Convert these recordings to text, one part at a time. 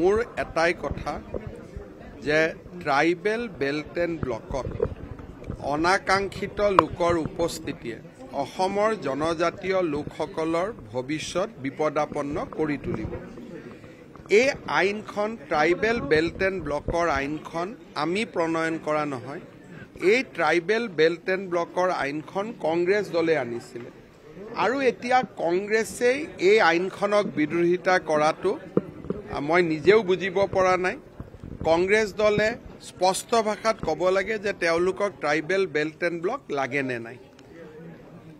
মোৰ এটাই কথা যে ট্ৰাইবেল বেল্ট এণ্ড ব্লকত অনাকাংক্ষিত লোকৰ উপস্থিতিয়ে অসমৰ জনজাতীয় লোকসকলৰ ভৱিষ্যত বিপদাপন্ন কৰি তুলিব এই আইনখন ট্ৰাইবেল বেল্ট এণ্ড ব্লকৰ আইনখন আমি প্ৰণয়ন কৰা নহয় এই ট্ৰাইবেল বেল্ট এণ্ড ব্লকৰ আইনখন কংগ্ৰেছ দলে আনিছিলে আৰু এতিয়া কংগ্ৰেছেই এই আইনখনক বিৰোধিতা কৰাটো মই নিজেও বুজিব পৰা নাই কংগ্ৰেছ দলে স্পষ্ট ভাষাত ক'ব লাগে যে তেওঁলোকক ট্ৰাইবেল বেল্ট এণ্ড ব্লক লাগে নে নাই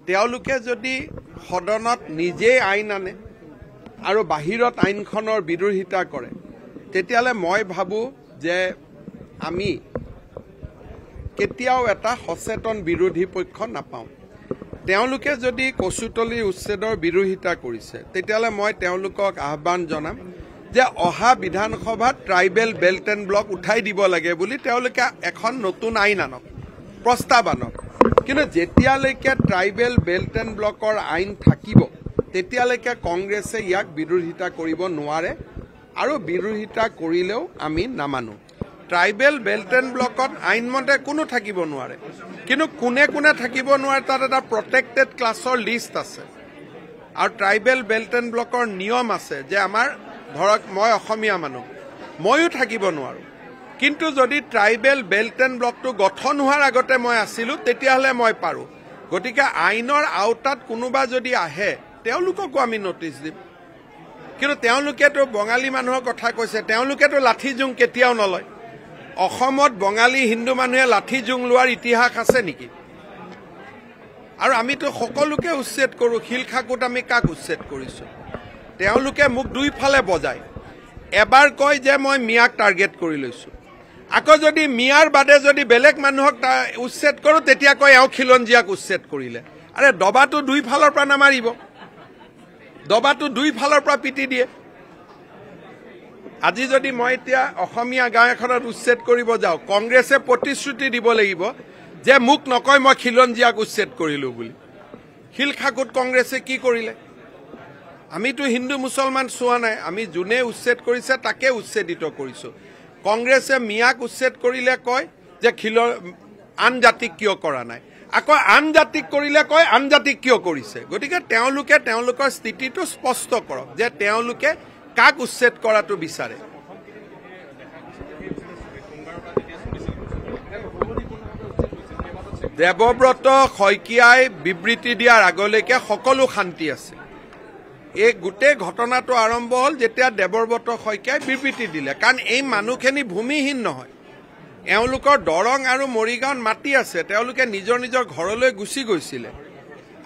তেওঁলোকে যদি সদনত নিজেই আইন আনে আৰু বাহিৰত আইনখনৰ বিৰোধিতা কৰে তেতিয়াহ'লে মই ভাবোঁ যে আমি কেতিয়াও এটা সচেতন বিৰোধী পক্ষ নাপাওঁ তেওঁলোকে যদি কচুতলী উচ্ছেদৰ বিৰোধিতা কৰিছে তেতিয়াহ'লে মই তেওঁলোকক আহ্বান জনাম যে অহা বিধানসভাত ট্ৰাইবেল বেল্ট এণ্ড ব্লক উঠাই দিব লাগে বুলি তেওঁলোকে এখন নতুন আইন আনক প্ৰস্তাৱ আনক কিন্তু যেতিয়ালৈকে ট্ৰাইবেল বেল্ট এণ্ড ব্লকৰ আইন থাকিব তেতিয়ালৈকে কংগ্ৰেছে ইয়াক বিৰোধিতা কৰিব নোৱাৰে আৰু বিৰোধিতা কৰিলেও আমি নামানো ট্ৰাইবেল বেল্ট এণ্ড ব্লকত আইনমতে কোনো থাকিব নোৱাৰে কিন্তু কোনে কোনে থাকিব নোৱাৰে তাত এটা প্ৰটেক্টেড ক্লাছৰ লিষ্ট আছে আৰু ট্ৰাইবেল বেল্ট এণ্ড ব্লকৰ নিয়ম আছে যে আমাৰ ধৰক মই অসমীয়া মানুহ ময়ো থাকিব নোৱাৰোঁ কিন্তু যদি ট্ৰাইবেল বেল্ট এণ্ড ব্লকটো গঠন হোৱাৰ আগতে মই আছিলোঁ তেতিয়াহ'লে মই পাৰোঁ গতিকে আইনৰ আওতাত কোনোবা যদি আহে তেওঁলোককো আমি নটিছ দিম কিন্তু তেওঁলোকেতো বঙালী মানুহৰ কথা কৈছে তেওঁলোকেতো লাঠি জোং কেতিয়াও নলয় অসমত বঙালী হিন্দু মানুহে লাঠি জোং লোৱাৰ ইতিহাস আছে নেকি আৰু আমিতো সকলোকে উচ্ছেদ কৰোঁ শিল খাকুত আমি কাক উচ্ছেদ কৰিছোঁ তেওঁলোকে মোক দুইফালে বজায় এবাৰ কয় যে মই মিয়াক টাৰ্গেট কৰি লৈছোঁ আকৌ যদি মিয়াৰ বাদে যদি বেলেগ মানুহক উচ্ছেদ কৰোঁ তেতিয়া কয় এওঁ খিলঞ্জীয়াক উচ্ছেদ কৰিলে আৰে দবাটো দুইফালৰ পৰা নামাৰিব দবাটো দুইফালৰ পৰা পিটি দিয়ে আজি যদি মই এতিয়া অসমীয়া গাঁও এখনত উচ্ছেদ কৰিব যাওঁ কংগ্ৰেছে প্ৰতিশ্ৰুতি দিব লাগিব যে মোক নকয় মই খিলঞ্জীয়াক উচ্ছেদ কৰিলোঁ বুলি শিলখাকুত কংগ্ৰেছে কি কৰিলে আমিতো হিন্দু মুছলমান চোৱা নাই আমি যোনে উচ্ছেদ কৰিছে তাকে উচ্ছেদিত কৰিছোঁ কংগ্ৰেছে মিয়াক উচ্ছেদ কৰিলে কয় যে খিল আন জাতিক কিয় কৰা নাই আকৌ আন জাতিক কৰিলে কয় আন জাতিক কিয় কৰিছে গতিকে তেওঁলোকে তেওঁলোকৰ স্থিতিটো স্পষ্ট কৰক যে তেওঁলোকে কাক উচ্ছেদ কৰাটো বিচাৰে দেৱব্ৰত শইকীয়াই বিবৃতি দিয়াৰ আগলৈকে সকলো শান্তি আছে এই গোটেই ঘটনাটো আৰম্ভ হ'ল যেতিয়া দেৱব্ৰত শইকীয়াই বিবৃতি দিলে কাৰণ এই মানুহখিনি ভূমিহীন নহয় এওঁলোকৰ দৰং আৰু মৰিগাঁৱত মাটি আছে তেওঁলোকে নিজৰ নিজৰ ঘৰলৈ গুচি গৈছিলে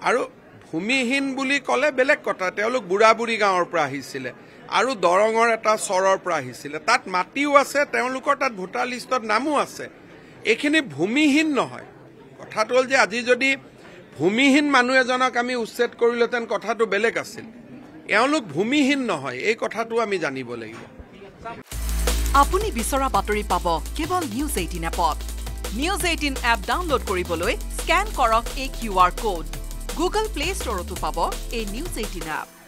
আৰু ভূমিহীন বুলি ক'লে বেলেগ কথা তেওঁলোক বুঢ়া বুঢ়ী গাঁৱৰ পৰা আহিছিলে আৰু দৰঙৰ এটা চৰৰ পৰা আহিছিলে তাত মাটিও আছে তেওঁলোকৰ তাত ভোটাৰ লিষ্টত নামো আছে এইখিনি ভূমিহীন নহয় কথাটো হ'ল যে আজি যদি ভূমিহীন মানুহ এজনক আমি উচ্ছেদ কৰিলোহেঁতেন কথাটো বেলেগ আছিল এওঁলোক ভূমিহীন নহয় এই কথাটো আমি জানিব লাগিব আপুনি বিচৰা বাতৰি পাব কেৱল নিউজ এইটিন এপত নিউজ এইটিন এপ ডাউনলোড কৰিবলৈ স্কেন কৰক এই Q R code Google play ষ্টৰতো পাব এই নিউজ এইটিন এপ